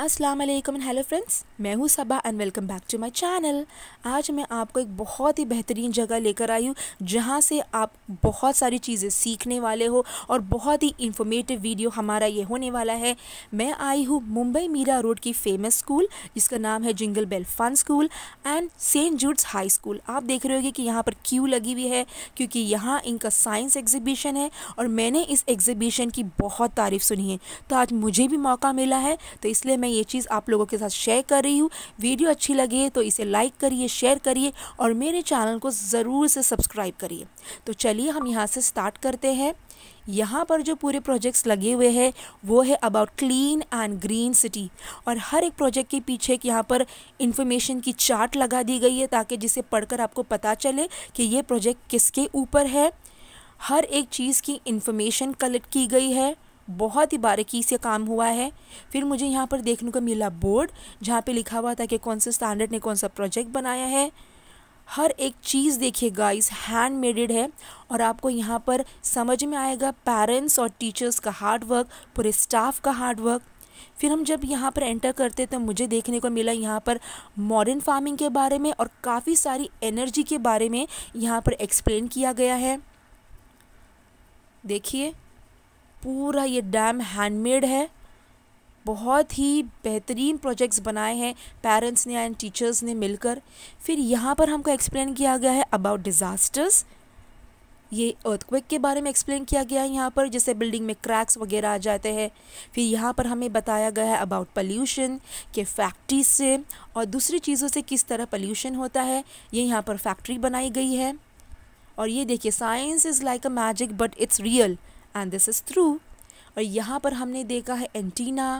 अस्सलाम वालेकुम and hello friends मैं हूँ Saba and welcome back to my channel आज मैं आपको एक बहुत ही बेहतरीन जगह लेकर आई हूँ जहाँ से आप बहुत सारी चीज़ें सीखने वाले हो और बहुत ही इंफॉर्मेटिव वीडियो हमारा ये होने वाला है मैं आई हूँ मुंबई मीरा रोड की फेमस स्कूल जिसका नाम है jingle bell fun school and saint Jude's high school आप देख रहे होगे कि यहाँ पर क्यू लगी हुई है क्योंकि यहाँ इनका साइंस एग्जीबिशन है और मैंने इस एग्जीबिशन की बहुत तारीफ़ सुनी है तो आज मुझे भी मौका मिला है तो इसलिए मैं ये चीज़ आप लोगों के साथ शेयर कर रही हूँ वीडियो अच्छी लगे तो इसे लाइक करिए शेयर करिए और मेरे चैनल को ज़रूर से सब्सक्राइब करिए तो चलिए हम यहाँ से स्टार्ट करते हैं यहाँ पर जो पूरे प्रोजेक्ट्स लगे हुए हैं वो है about clean and green city और हर एक प्रोजेक्ट के पीछे एक यहाँ पर इंफॉर्मेशन की चार्ट लगा दी गई है ताकि जिसे पढ़कर आपको पता चले कि ये प्रोजेक्ट किसके ऊपर है हर एक चीज़ की इंफॉर्मेशन कलेक्ट की गई है बहुत ही बारीकी से काम हुआ है फिर मुझे यहाँ पर देखने को मिला बोर्ड जहाँ पे लिखा हुआ था कि कौन से स्टैंडर्ड ने कौन सा प्रोजेक्ट बनाया है हर एक चीज़ देखिए गाइस हैंड मेडेड है और आपको यहाँ पर समझ में आएगा पेरेंट्स और टीचर्स का हार्ड वर्क पूरे स्टाफ का हार्ड वर्क फिर हम जब यहाँ पर एंटर करते तो मुझे देखने को मिला यहाँ पर मॉडर्न फार्मिंग के बारे में और काफ़ी सारी एनर्जी के बारे में यहाँ पर एक्सप्लेन किया गया है देखिए पूरा ये डैम हैंडमेड है बहुत ही बेहतरीन प्रोजेक्ट्स बनाए हैं पेरेंट्स ने एंड टीचर्स ने मिलकर फिर यहाँ पर हमको एक्सप्लेन किया गया है अबाउट डिज़ास्टर्स ये अर्थक्वेक के बारे में एक्सप्लेन किया गया है यहाँ पर जैसे बिल्डिंग में क्रैक्स वगैरह आ जाते हैं फिर यहाँ पर हमें बताया गया है अबाउट पल्यूशन के फैक्ट्री से और दूसरी चीज़ों से किस तरह पल्यूशन होता है ये यहाँ पर फैक्ट्री बनाई गई है और ये देखिए science is like a magic but it's real and this is through और यहाँ पर हमने देखा है एंटीना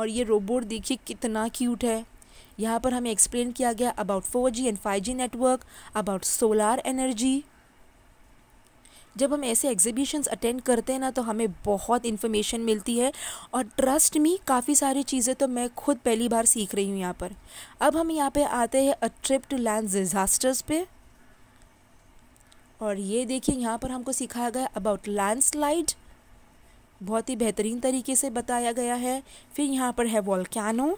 और ये रोबोट देखिए कितना क्यूट है यहाँ पर हमें एक्सप्लेन किया गया about four G and five G network about solar energy जब हम ऐसे एग्जीबिशंस अटेंड करते हैं ना तो हमें बहुत इन्फॉर्मेशन मिलती है और ट्रस्ट में काफ़ी सारी चीज़ें तो मैं खुद पहली बार सीख रही हूँ यहाँ पर अब हम यहाँ पे आते हैं a trip to land disasters पे और ये देखिए यहाँ पर हमको सिखाया गया अबाउट लैंडस्लाइड बहुत ही बेहतरीन तरीके से बताया गया है फिर यहाँ पर है वॉलकैनो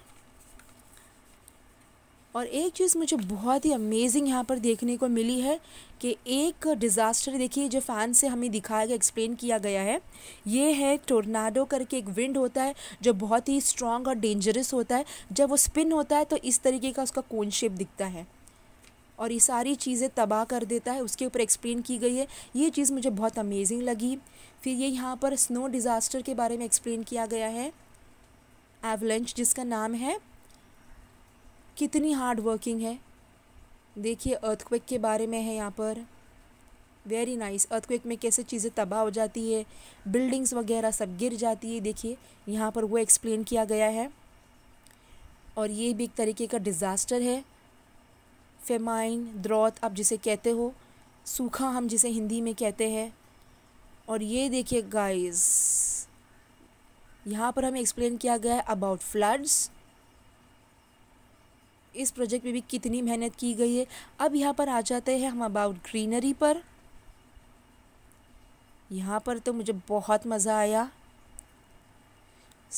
और एक चीज़ मुझे बहुत ही अमेजिंग यहाँ पर देखने को मिली है कि एक डिज़ास्टर देखिए जो फ़ैन से हमें दिखाया गया एक्सप्लेन किया गया है ये है टोर्नाडो करके एक विंड होता है जो बहुत ही स्ट्रॉन्ग और डेंजरस होता है जब वो स्पिन होता है तो इस तरीके का उसका कोन शेप दिखता है और ये सारी चीज़ें तबाह कर देता है उसके ऊपर एक्सप्लेन की गई है ये चीज़ मुझे बहुत अमेजिंग लगी फिर ये यहाँ पर स्नो डिज़ास्टर के बारे में एक्सप्लेन किया गया है एवलेंच जिसका नाम है कितनी हार्ड वर्किंग है देखिए अर्थक्वेक के बारे में है यहाँ पर वेरी नाइस अर्थक्वेक में कैसे चीज़ें तबाह हो जाती है बिल्डिंग्स वगैरह सब गिर जाती है देखिए यहाँ पर वो एक्सप्लेन किया गया है और ये भी एक तरीके का डिज़ास्टर है फेमाइन द्रौत आप जिसे कहते हो सूखा हम जिसे हिंदी में कहते हैं और ये देखिए गाइस यहाँ पर हमें एक्सप्लेन किया गया है अबाउट फ्लड्स इस प्रोजेक्ट में भी कितनी मेहनत की गई है अब यहाँ पर आ जाते हैं हम अबाउट ग्रीनरी पर यहाँ पर तो मुझे बहुत मज़ा आया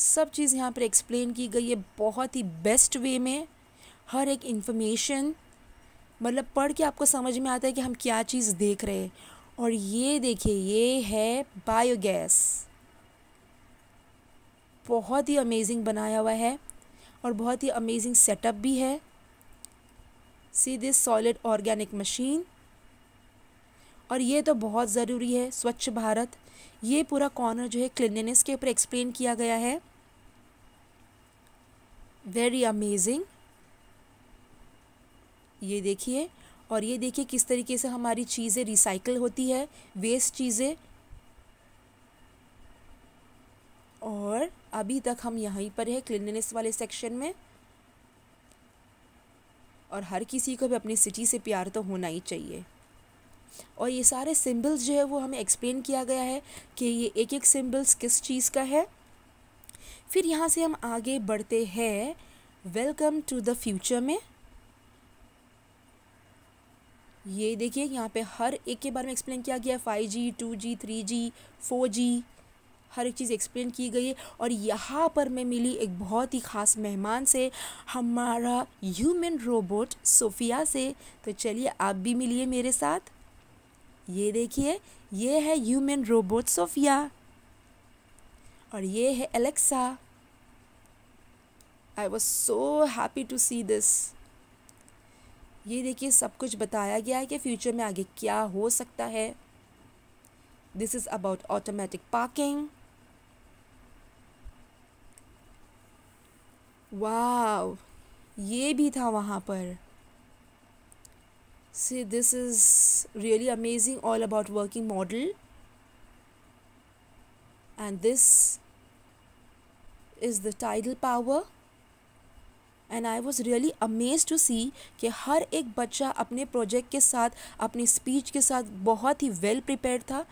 सब चीज़ यहाँ पर एक्सप्लेन की गई है बहुत ही बेस्ट वे में हर एक इन्फॉर्मेशन मतलब पढ़ के आपको समझ में आता है कि हम क्या चीज़ देख रहे हैं और ये देखिए ये है बायोगैस बहुत ही अमेजिंग बनाया हुआ है और बहुत ही अमेजिंग सेटअप भी है see this solid organic machine और ये तो बहुत ज़रूरी है स्वच्छ भारत ये पूरा कॉर्नर जो है क्लिननेस के ऊपर एक्सप्लेन किया गया है वेरी अमेजिंग ये देखिए और ये देखिए किस तरीके से हमारी चीज़ें रिसाइकल होती है वेस्ट चीज़ें और अभी तक हम यहीं पर है क्लिननेस वाले सेक्शन में और हर किसी को भी अपनी सिटी से प्यार तो होना ही चाहिए और ये सारे सिंबल्स जो है वो हमें एक्सप्लेन किया गया है कि ये एक एक सिंबल्स किस चीज़ का है फिर यहाँ से हम आगे बढ़ते हैं वेलकम टू द फ्यूचर में ये देखिए यहाँ पे हर एक के बारे में एक्सप्लेन किया गया है five G two G three G four G हर एक चीज़ एक्सप्लेन की गई है और यहाँ पर मैं मिली एक बहुत ही ख़ास मेहमान से हमारा ह्यूमन रोबोट सोफिया से तो चलिए आप भी मिलिए मेरे साथ ये देखिए ये है ह्यूमन रोबोट सोफिया और ये है Alexa I was so happy to see this ये देखिए सब कुछ बताया गया है कि फ्यूचर में आगे क्या हो सकता है this is about automatic parking wow ये भी था वहाँ पर see this is really amazing all about working model and this is the tidal power and I was really amaze to see कि हर एक बच्चा अपने प्रोजेक्ट के साथ अपनी स्पीच के साथ बहुत ही वेल प्रिपेयर था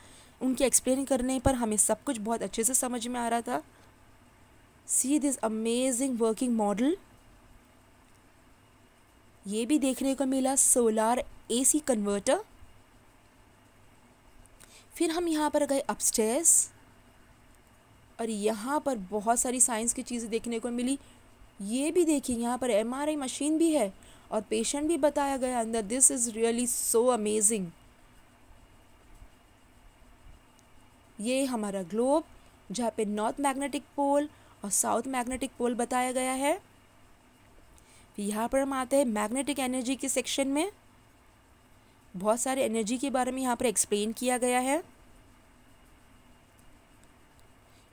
उनके एक्सप्लेन करने पर हमें सब कुछ बहुत अच्छे से समझ में आ रहा था see this amazing working model ये भी देखने को मिला सोलार एसी कन्वर्टर फिर हम यहाँ पर गए अपस्टेस और यहाँ पर बहुत सारी साइंस की चीज़ें देखने को मिली ये भी देखिए यहाँ पर एम मशीन भी है और पेशेंट भी बताया गया अंदर this is really so amazing ये हमारा ग्लोब जहाँ पे नॉर्थ मैग्नेटिक पोल और साउथ मैग्नेटिक पोल बताया गया है यहाँ पर हम आते हैं मैग्नेटिक एनर्जी के सेक्शन में बहुत सारे एनर्जी के बारे में यहाँ पर एक्सप्लेन किया गया है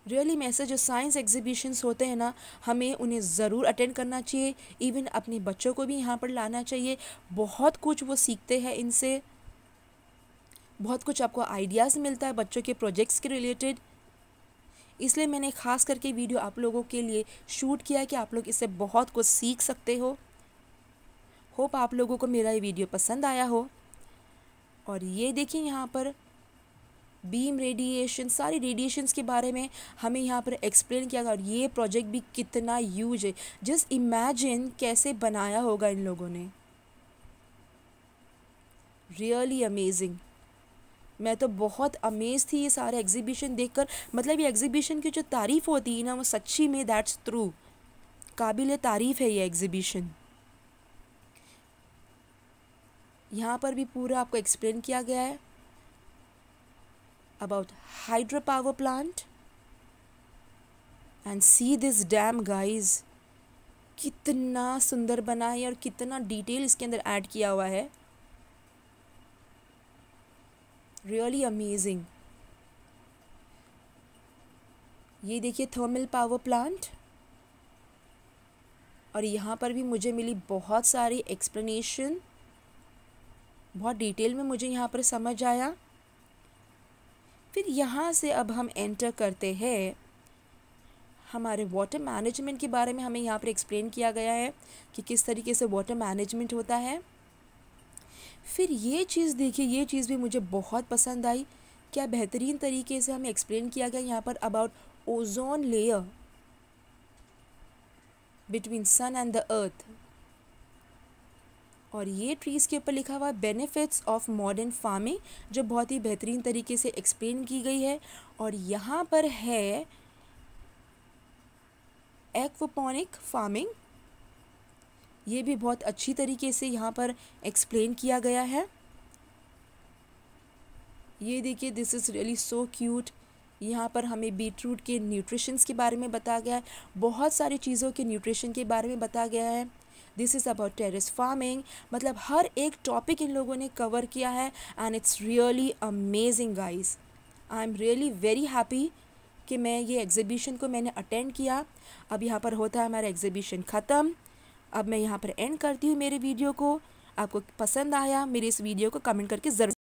रियली में ऐसे जो साइंस एग्जीबिशंस होते हैं ना हमें उन्हें ज़रूर अटेंड करना चाहिए इवन अपने बच्चों को भी यहाँ पर लाना चाहिए बहुत कुछ वो सीखते हैं इनसे बहुत कुछ आपको आइडियाज़ मिलता है बच्चों के प्रोजेक्ट्स के रिलेटेड इसलिए मैंने ख़ास करके वीडियो आप लोगों के लिए शूट किया कि आप लोग इससे बहुत कुछ सीख सकते हो होप आप लोगों को मेरा ये वीडियो पसंद आया हो और ये देखिए यहाँ पर बीम रेडिएशन सारी रेडिएशंस के बारे में हमें यहाँ पर एक्सप्लेन किया गया और ये प्रोजेक्ट भी कितना यूज है जस्ट इमेजिन कैसे बनाया होगा इन लोगों ने रियली अमेजिंग मैं तो बहुत अमेज थी ये सारे एग्जीबिशन देखकर मतलब ये एग्जीबिशन की जो तारीफ़ होती है ना वो सच्ची में दैट्स ट्रू काबिल तारीफ़ है ये एग्ज़िबिशन यहाँ पर भी पूरा आपको एक्सप्लेन किया गया है about hydropower plant and see this dam guys कितना सुंदर बना है और कितना डिटेल इसके अंदर ऐड किया हुआ है रियली अमेजिंग ये देखिए थर्मल पावर प्लांट और यहाँ पर भी मुझे मिली बहुत सारी एक्सप्लेनेशन बहुत डिटेल में मुझे यहाँ पर समझ आया फिर यहाँ से अब हम एंटर करते हैं हमारे वाटर मैनेजमेंट के बारे में हमें यहाँ पर एक्सप्लेन किया गया है कि किस तरीके से वाटर मैनेजमेंट होता है फिर ये चीज़ देखिए ये चीज़ भी मुझे बहुत पसंद आई क्या बेहतरीन तरीके से हमें एक्सप्लेन किया गया यहाँ पर about ozone layer between sun and the earth और ये ट्रीज़ के ऊपर लिखा हुआ बेनिफिट्स ऑफ मॉडर्न फार्मिंग जो बहुत ही बेहतरीन तरीके से एक्सप्लेन की गई है और यहाँ पर है एक्वापोनिक फार्मिंग ये भी बहुत अच्छी तरीके से यहाँ पर एक्सप्लेन किया गया है ये देखिए this is really so cute यहाँ पर हमें बीटरूट के न्यूट्रिशंस के बारे में बताया गया है बहुत सारी चीज़ों के न्यूट्रिशन के बारे में बताया गया है this is about terrace farming मतलब हर एक टॉपिक इन लोगों ने कवर किया है and it's really amazing guys I am really very happy कि मैं ये एग्ज़िबिशन को मैंने अटेंड किया अब यहाँ पर होता है हमारा एग्ज़िबिशन ख़त्म अब मैं यहाँ पर एंड करती हूँ मेरे वीडियो को आपको पसंद आया मेरे इस वीडियो को कमेंट करके ज़रूर